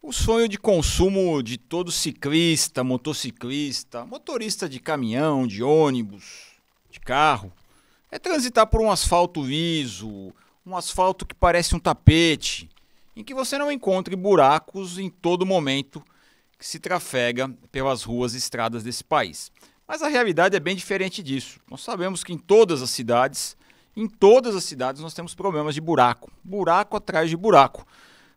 O sonho de consumo de todo ciclista, motociclista, motorista de caminhão, de ônibus, de carro, é transitar por um asfalto liso, um asfalto que parece um tapete, em que você não encontre buracos em todo momento que se trafega pelas ruas e estradas desse país. Mas a realidade é bem diferente disso. Nós sabemos que em todas as cidades, em todas as cidades nós temos problemas de buraco, buraco atrás de buraco.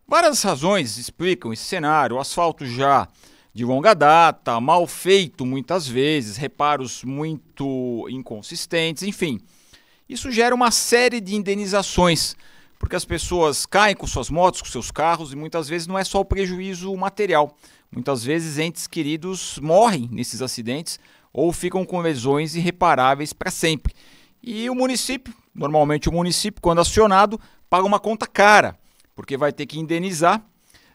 Várias razões explicam esse cenário: o asfalto já de longa data, mal feito muitas vezes, reparos muito inconsistentes, enfim. Isso gera uma série de indenizações, porque as pessoas caem com suas motos, com seus carros e muitas vezes não é só o prejuízo material. Muitas vezes entes queridos morrem nesses acidentes ou ficam com lesões irreparáveis para sempre. E o município, normalmente o município, quando acionado, paga uma conta cara porque vai ter que indenizar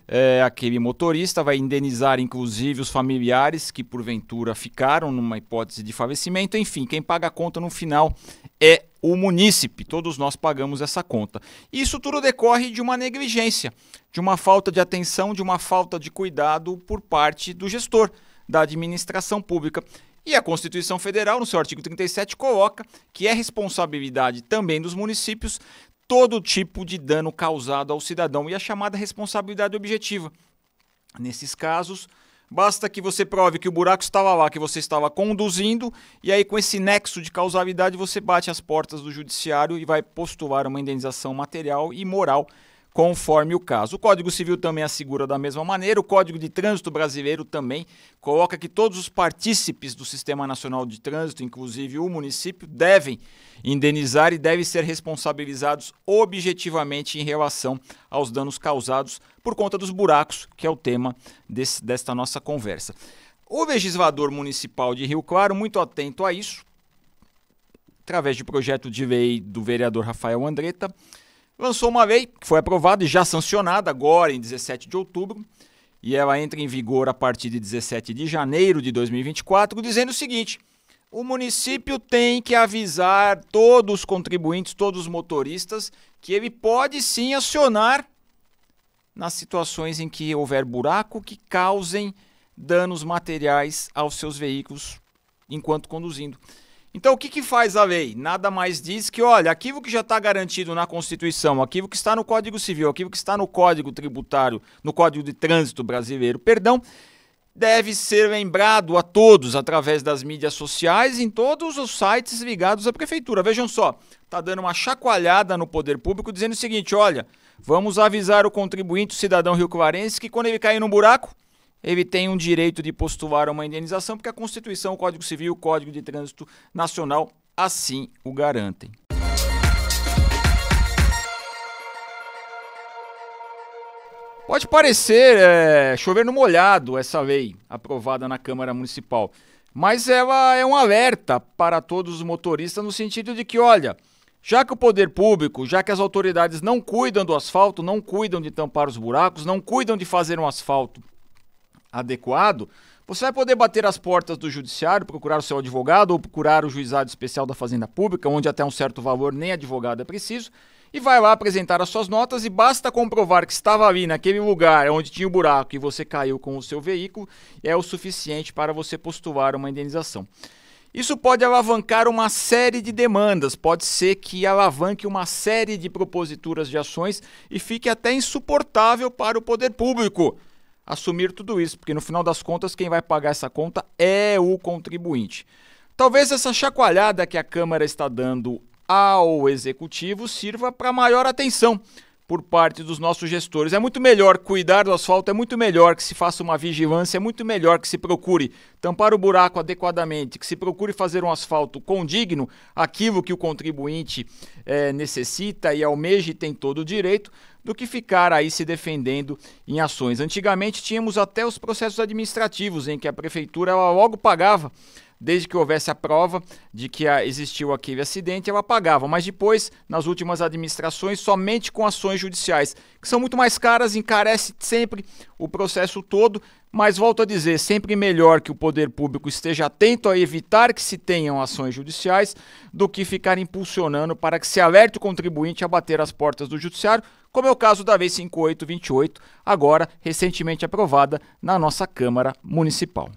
é, aquele motorista, vai indenizar inclusive os familiares que porventura ficaram numa hipótese de falecimento. Enfim, quem paga a conta no final é o munícipe. Todos nós pagamos essa conta. Isso tudo decorre de uma negligência, de uma falta de atenção, de uma falta de cuidado por parte do gestor da administração pública. E a Constituição Federal, no seu artigo 37, coloca que é responsabilidade também dos municípios todo tipo de dano causado ao cidadão e a chamada responsabilidade objetiva. Nesses casos, basta que você prove que o buraco estava lá, que você estava conduzindo, e aí com esse nexo de causalidade você bate as portas do judiciário e vai postular uma indenização material e moral conforme o caso. O Código Civil também assegura da mesma maneira, o Código de Trânsito Brasileiro também coloca que todos os partícipes do Sistema Nacional de Trânsito, inclusive o município, devem indenizar e devem ser responsabilizados objetivamente em relação aos danos causados por conta dos buracos, que é o tema desse, desta nossa conversa. O legislador municipal de Rio Claro, muito atento a isso, através de projeto de lei do vereador Rafael Andretta, lançou uma lei que foi aprovada e já sancionada agora em 17 de outubro, e ela entra em vigor a partir de 17 de janeiro de 2024, dizendo o seguinte: o município tem que avisar todos os contribuintes, todos os motoristas, que ele pode sim acionar nas situações em que houver buraco que causem danos materiais aos seus veículos enquanto conduzindo. Então, o que, que faz a lei? Nada mais diz que, olha, aquilo que já está garantido na Constituição, aquilo que está no Código Civil, aquilo que está no Código Tributário, no Código de Trânsito Brasileiro, perdão, deve ser lembrado a todos através das mídias sociais em todos os sites ligados à Prefeitura. Vejam só, está dando uma chacoalhada no poder público dizendo o seguinte: olha, vamos avisar o contribuinte, o cidadão rio-clarense, que quando ele cair no buraco ele tem um direito de postular uma indenização, porque a Constituição, o Código Civil e o Código de Trânsito Nacional assim o garantem. Pode parecer é, chover no molhado essa lei aprovada na Câmara Municipal, mas ela é um alerta para todos os motoristas no sentido de que, olha, já que o poder público, já que as autoridades não cuidam do asfalto, não cuidam de tampar os buracos, não cuidam de fazer um asfalto adequado, você vai poder bater as portas do judiciário, procurar o seu advogado ou procurar o juizado especial da Fazenda Pública, onde até um certo valor nem advogado é preciso, e vai lá apresentar as suas notas e basta comprovar que estava ali naquele lugar onde tinha o buraco e você caiu com o seu veículo, é o suficiente para você postular uma indenização. Isso pode alavancar uma série de demandas, pode ser que alavanque uma série de proposituras de ações e fique até insuportável para o poder público assumir tudo isso, porque no final das contas quem vai pagar essa conta é o contribuinte. Talvez essa chacoalhada que a Câmara está dando ao executivo sirva para maior atenção por parte dos nossos gestores. É muito melhor cuidar do asfalto, é muito melhor que se faça uma vigilância, é muito melhor que se procure tampar o buraco adequadamente, que se procure fazer um asfalto condigno, aquilo que o contribuinte é, necessita e almeja e tem todo o direito, do que ficar aí se defendendo em ações. Antigamente tínhamos até os processos administrativos em que a prefeitura ela logo pagava desde que houvesse a prova de que existiu aquele acidente, ela pagava. Mas depois, nas últimas administrações, somente com ações judiciais, que são muito mais caras, encarece sempre o processo todo. Mas volto a dizer, sempre melhor que o poder público esteja atento a evitar que se tenham ações judiciais do que ficar impulsionando para que se alerte o contribuinte a bater as portas do judiciário, como é o caso da Lei 5828, agora recentemente aprovada na nossa Câmara Municipal.